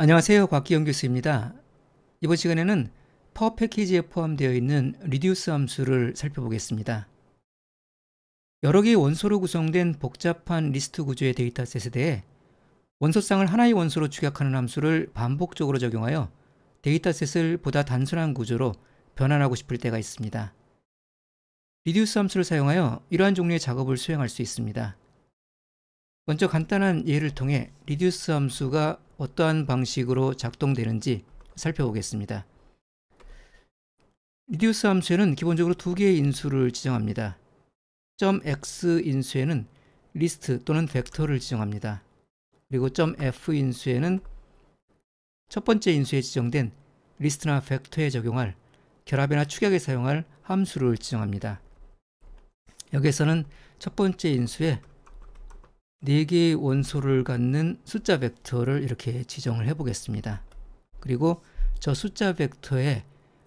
안녕하세요. 곽기영 교수입니다. 이번 시간에는 퍼워 패키지에 포함되어 있는 리듀스 함수를 살펴보겠습니다. 여러 개의 원소로 구성된 복잡한 리스트 구조의 데이터셋에 대해 원소쌍을 하나의 원소로 축약하는 함수를 반복적으로 적용하여 데이터셋을 보다 단순한 구조로 변환하고 싶을 때가 있습니다. 리듀스 함수를 사용하여 이러한 종류의 작업을 수행할 수 있습니다. 먼저 간단한 예를 통해 리듀스 함수가 어떠한 방식으로 작동되는지 살펴보겠습니다. 리듀스 함수에는 기본적으로 두 개의 인수를 지정합니다. .x 인수에는 리스트 또는 벡터를 지정합니다. 그리고 .f 인수에는 첫 번째 인수에 지정된 리스트나 벡터에 적용할 결합이나 축약에 사용할 함수를 지정합니다. 여기에서는 첫 번째 인수에 네 개의 원소를 갖는 숫자 벡터를 이렇게 지정을 해 보겠습니다. 그리고 저 숫자 벡터에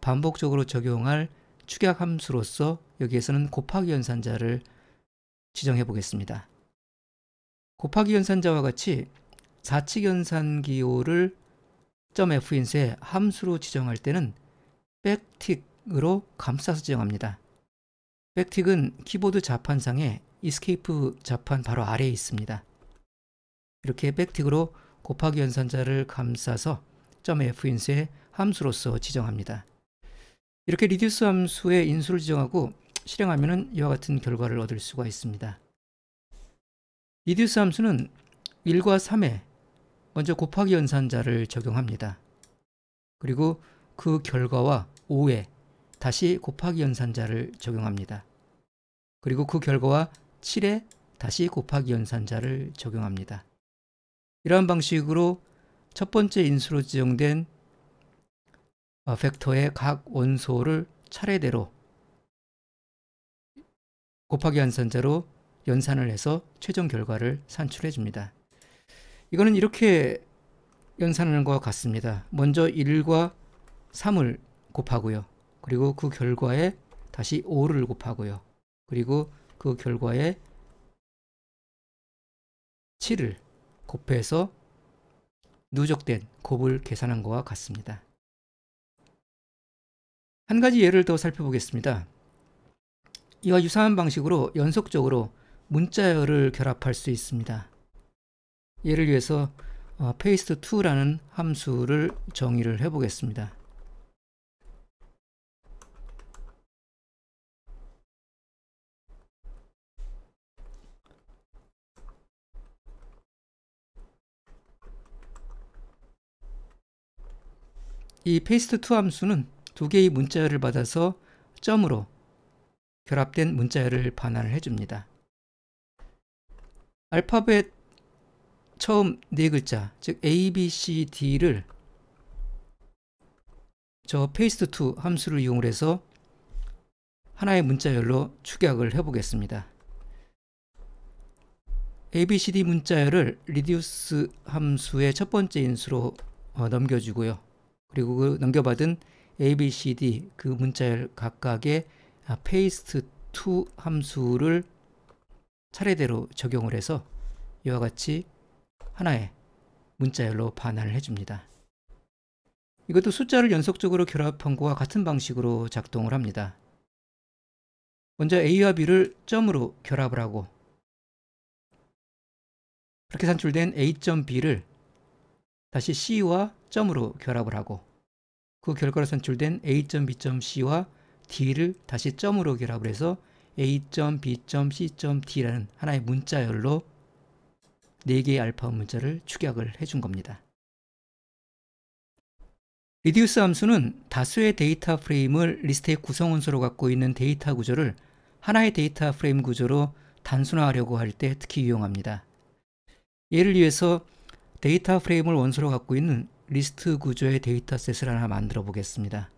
반복적으로 적용할 축약 함수로서 여기에서는 곱하기 연산자를 지정해 보겠습니다. 곱하기 연산자와 같이 사칙 연산 기호를 f 인 n 수의 함수로 지정할 때는 백틱으로 감싸서 지정합니다. 백틱은 키보드 자판상에 이스케이프 자판 바로 아래에 있습니다. 이렇게 백틱으로 곱하기 연산자를 감싸서 f 인수의 함수로서 지정합니다. 이렇게 리듀스 함수의 인수를 지정하고 실행하면 이와 같은 결과를 얻을 수가 있습니다. 리듀스 함수는 1과 3에 먼저 곱하기 연산자를 적용합니다. 그리고 그 결과와 5에 다시 곱하기 연산자를 적용합니다. 그리고 그 결과와 7에 다시 곱하기 연산자를 적용합니다. 이러한 방식으로 첫 번째 인수로 지정된 어, 벡터의 각 원소를 차례대로 곱하기 연산자로 연산을 해서 최종 결과를 산출해 줍니다. 이거는 이렇게 연산하는 것과 같습니다. 먼저 1과 3을 곱하고요. 그리고 그 결과에 다시 5를 곱하고요. 그리고 그 결과에 7을 곱해서 누적된 곱을 계산한 것과 같습니다. 한 가지 예를 더 살펴보겠습니다. 이와 유사한 방식으로 연속적으로 문자열을 결합할 수 있습니다. 예를 위해서 어, 페이스트2라는 함수를 정의를 해보겠습니다. 이 페이스트 투 함수는 두 개의 문자열을 받아서 점으로 결합된 문자열을 반환을 해줍니다. 알파벳 처음 네 글자, 즉 A, B, C, D를 저 페이스트2 함수를 이용해서 하나의 문자열로 축약을 해보겠습니다. ABCD 문자열을 리듀스 함수의 첫 번째 인수로 어, 넘겨주고요. 그리고 그 넘겨받은 A, B, C, D 그 문자열 각각의 아, 페이스트 투 함수를 차례대로 적용을 해서 이와 같이 하나의 문자열로 반환을 해줍니다. 이것도 숫자를 연속적으로 결합한 것과 같은 방식으로 작동을 합니다. 먼저 A와 B를 점으로 결합을 하고 그렇게 산출된 A.B를 다시 C와 점으로 결합을 하고 그 결과로 선출된 A점, B점, C와 D를 다시 점으로 결합을 해서 A점, B점, C점, D라는 하나의 문자열로 4개의 알파 문자를 축약을 해준 겁니다. reduce 함수는 다수의 데이터 프레임을 리스트의 구성원소로 갖고 있는 데이터 구조를 하나의 데이터 프레임 구조로 단순화하려고 할 때 특히 유용합니다. 예를 위해서 데이터 프레임을 원소로 갖고 있는 리스트 구조의 데이터셋을 하나 만들어 보겠습니다.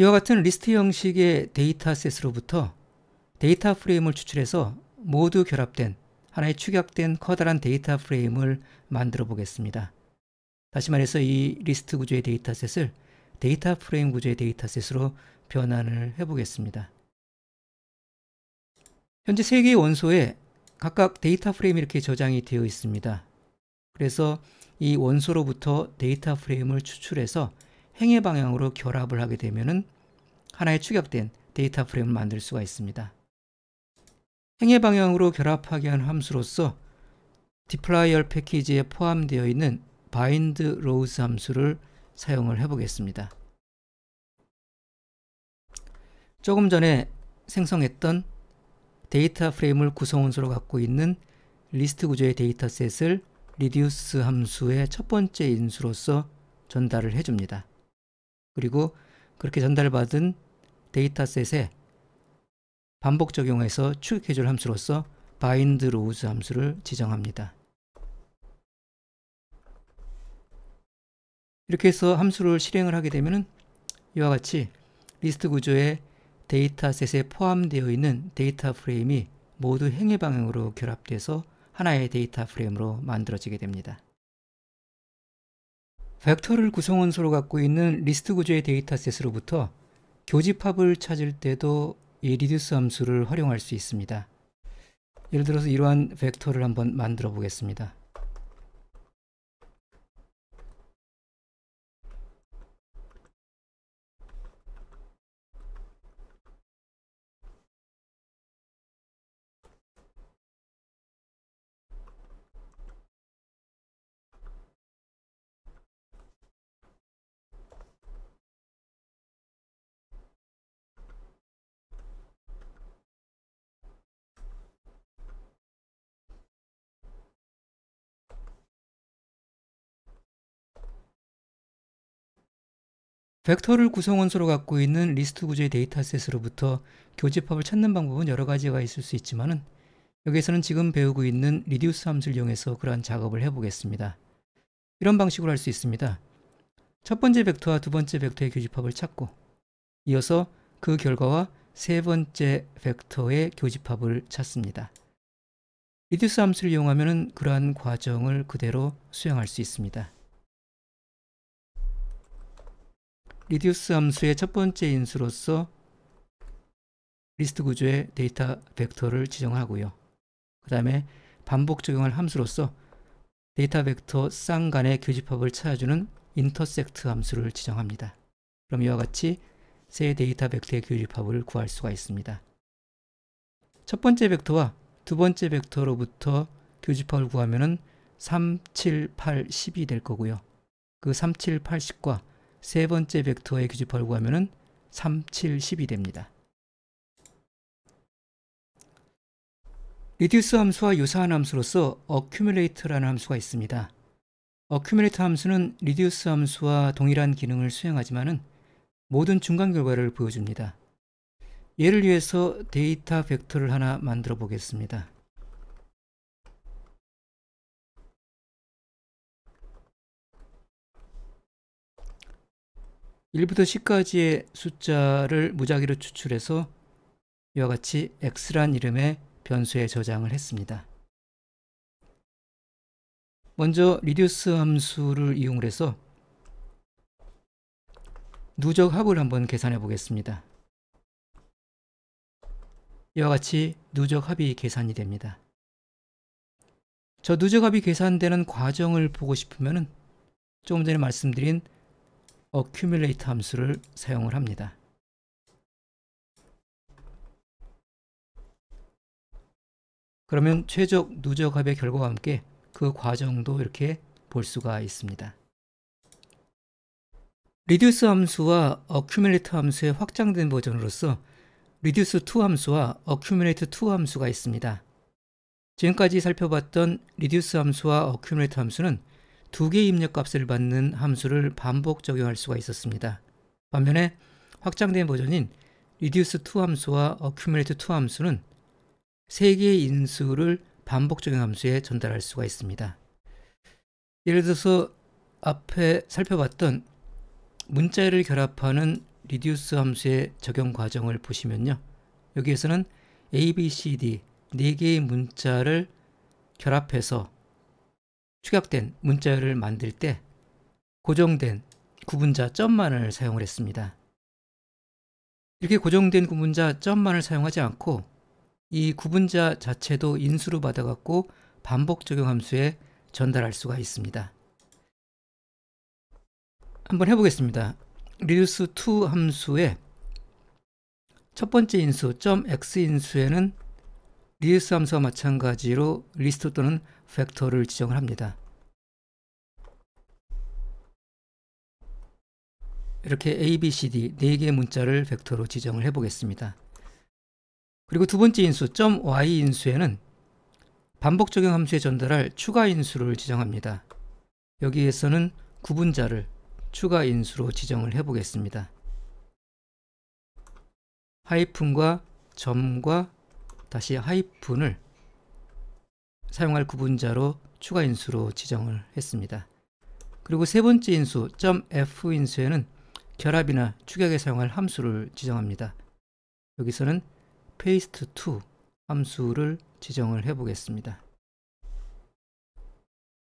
이와 같은 리스트 형식의 데이터셋으로부터 데이터 프레임을 추출해서 모두 결합된 하나의 축약된 커다란 데이터 프레임을 만들어 보겠습니다. 다시 말해서 이 리스트 구조의 데이터셋을 데이터 프레임 구조의 데이터셋으로 변환을 해보겠습니다. 현재 3 개의 원소에 각각 데이터 프레임이 이렇게 저장이 되어 있습니다. 그래서 이 원소로부터 데이터 프레임을 추출해서 행위 방향으로 결합을 하게 되면 하나의 축약된 데이터 프레임을 만들 수가 있습니다. 행위 방향으로 결합하게 한 함수로서 디플라이얼 패키지에 포함되어 있는 bind rows 함수를 사용을 해 보겠습니다. 조금 전에 생성했던 데이터 프레임을 구성 원수로 갖고 있는 리스트 구조의 데이터셋을 reduce 함수의 첫 번째 인수로서 전달을 해줍니다. 그리고 그렇게 전달받은 데이터셋에 반복 적용해서 추격해줄 함수로서 bind rows 함수를 지정합니다. 이렇게 해서 함수를 실행을 하게 되면 이와 같이 리스트 구조의 데이터셋에 포함되어 있는 데이터 프레임이 모두 행위 방향으로 결합돼서 하나의 데이터 프레임으로 만들어지게 됩니다. 벡터를 구성원소로 갖고 있는 리스트 구조의 데이터셋으로부터 교집합을 찾을 때도 이 리듀스 함수를 활용할 수 있습니다. 예를 들어서 이러한 벡터를 한번 만들어 보겠습니다. 벡터를 구성원소로 갖고 있는 리스트 구조의 데이터셋으로부터 교집합을 찾는 방법은 여러 가지가 있을 수있지만 여기에서는 지금 배우고 있는 리듀스 함수를 이용해서 그러한 작업을 해보겠습니다. 이런 방식으로 할 수 있습니다. 첫 번째 벡터와 두 번째 벡터의 교집합을 찾고 이어서 그 결과와 세 번째 벡터의 교집합을 찾습니다. 리듀스 함수를 이용하면 그러한 과정을 그대로 수행할 수 있습니다. 리듀스 함수의 첫 번째 인수로서 리스트 구조의 데이터 벡터를 지정하고요. 그 다음에 반복 적용할 함수로서 데이터 벡터 쌍 간의 교집합을 찾아주는 인터섹트 함수를 지정합니다. 그럼 이와 같이 새 데이터 벡터의 교집합을 구할 수가 있습니다. 첫 번째 벡터와 두 번째 벡터로부터 교집합을 구하면 3, 7, 8, 10이 될 거고요. 그 3, 7, 8, 10과 세 번째 벡터의 규집화고하면은 3, 7, 10이 됩니다. 리듀스 함수와 유사한 함수로서 어큐뮬레이트라는 함수가 있습니다. 어큐뮬레이트 함수는 리듀스 함수와 동일한 기능을 수행하지만은 모든 중간 결과를 보여줍니다. 예를 위해서 데이터 벡터를 하나 만들어 보겠습니다. 1부터 10까지의 숫자를 무작위로 추출해서 이와 같이 x란 이름의 변수에 저장을 했습니다. 먼저 reduce 함수를 이용 해서 누적 합을 한번 계산해 보겠습니다. 이와 같이 누적 합이 계산이 됩니다. 저 누적 합이 계산되는 과정을 보고 싶으면 조금 전에 말씀드린 accumulate 함수를 사용을 합니다. 그러면 최적 누적합의 결과와 함께 그 과정도 이렇게 볼 수가 있습니다. reduce 함수와 accumulate 함수의 확장된 버전으로서 reduce2 함수와 accumulate2 함수가 있습니다. 지금까지 살펴봤던 reduce 함수와 accumulate 함수는 두 개의 입력값을 받는 함수를 반복 적용할 수가 있었습니다. 반면에 확장된 버전인 reduce2 함수와 accumulate2 함수는 세 개의 인수를 반복 적용 함수에 전달할 수가 있습니다. 예를 들어서 앞에 살펴봤던 문자를 결합하는 reduce 함수의 적용 과정을 보시면요. 여기에서는 a, b, c, d 4개의 문자를 결합해서 축약된 문자열을 만들 때 고정된 구분자 점만을 사용을 했습니다. 이렇게 고정된 구분자 점만을 사용하지 않고 이 구분자 자체도 인수로 받아갖고 반복 적용 함수에 전달할 수가 있습니다. 한번 해보겠습니다. reduce to 함수의 첫 번째 인수, .x 인수에는 리스 함수와 마찬가지로 리스트 또는 팩터를 지정을 합니다. 이렇게 A, B, C, D 4개의 문자를 벡터로 지정을 해보겠습니다. 그리고 두 번째 인수, .y 인수에는 반복 적용 함수에 전달할 추가 인수를 지정합니다. 여기에서는 구분자를 추가 인수로 지정을 해보겠습니다. 하이픈과 점과 다시 하이픈을 사용할 구분자로 추가 인수로 지정을 했습니다. 그리고 세 번째 인수, .f 인수에는 결합이나 축약에 사용할 함수를 지정합니다. 여기서는 paste2 함수를 지정을 해 보겠습니다.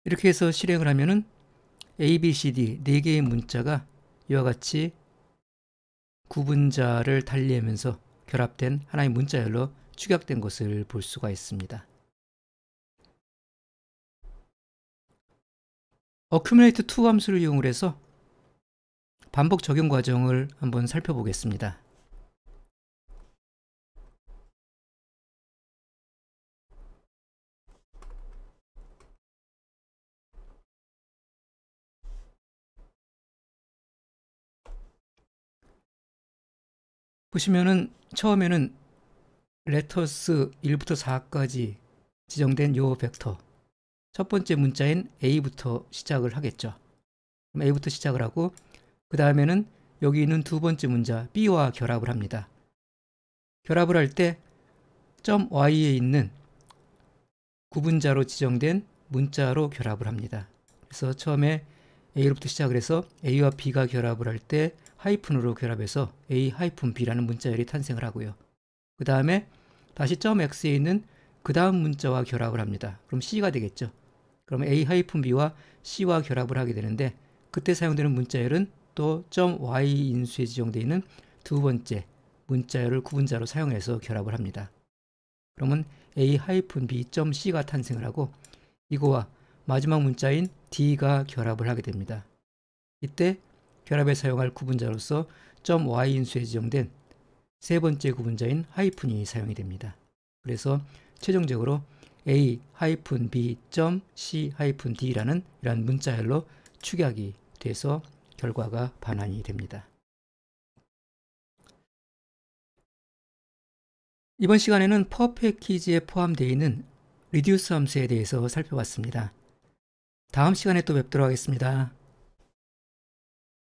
이렇게 해서 실행을 하면은 A, B, C, D 네 개의 문자가 이와 같이 구분자를 달리하면서 결합된 하나의 문자열로 추격된 것을 볼 수가 있습니다. 어큐뮬레이트2 함수를 이용을 해서 반복 적용 과정을 한번 살펴보겠습니다. 보시면은 처음에는 레터스 1부터 4까지 지정된 요 벡터 첫 번째 문자인 A부터 시작을 하겠죠. 그럼 A부터 시작을 하고 그 다음에는 여기 있는 두 번째 문자 B와 결합을 합니다. 결합을 할 때 점 Y에 있는 구분자로 지정된 문자로 결합을 합니다. 그래서 처음에 A로부터 시작을 해서 A와 B가 결합을 할 때 하이픈으로 결합해서 A 하이픈 B라는 문자열이 탄생을 하고요. 그 다음에 다시 점 x에 있는 그 다음 문자와 결합을 합니다. 그럼 c가 되겠죠. 그럼 a 하이픈 b와 c와 결합을 하게 되는데 그때 사용되는 문자열은 또 점 y 인수에 지정되어 있는 두 번째 문자열을 구분자로 사용해서 결합을 합니다. 그러면 a 하이픈 b 점 c가 탄생을 하고 이거와 마지막 문자인 d가 결합을 하게 됩니다. 이때 결합에 사용할 구분자로서 점 y 인수에 지정된 세 번째 구분자인 하이픈이 사용이 됩니다. 그래서 최종적으로 a-b.c-d라는 이런 문자열로 축약이 돼서 결과가 반환이 됩니다. 이번 시간에는 퍼펙키즈에 포함되어 있는 리듀스 함수에 대해서 살펴봤습니다. 다음 시간에 또 뵙도록 하겠습니다.